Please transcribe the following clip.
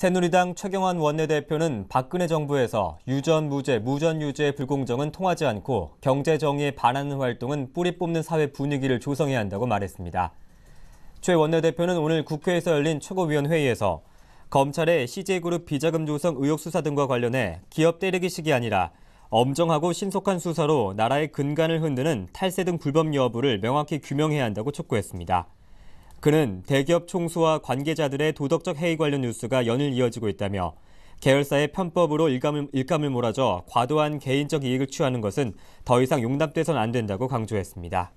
새누리당 최경환 원내대표는 박근혜 정부에서 유전무죄, 무전유죄의 불공정은 통하지 않고 경제정의에 반하는 활동은 뿌리 뽑는 사회 분위기를 조성해야 한다고 말했습니다. 최 원내대표는 오늘 국회에서 열린 최고위원회의에서 검찰의 CJ그룹 비자금 조성 의혹 수사 등과 관련해 기업 때리기식이 아니라 엄정하고 신속한 수사로 나라의 근간을 흔드는 탈세 등 불법 여부를 명확히 규명해야 한다고 촉구했습니다. 그는 대기업 총수와 관계자들의 도덕적 해이 관련 뉴스가 연일 이어지고 있다며 계열사의 편법으로 일감을, 일감을 몰아줘 과도한 개인적 이익을 취하는 것은 더 이상 용납돼선 안 된다고 강조했습니다.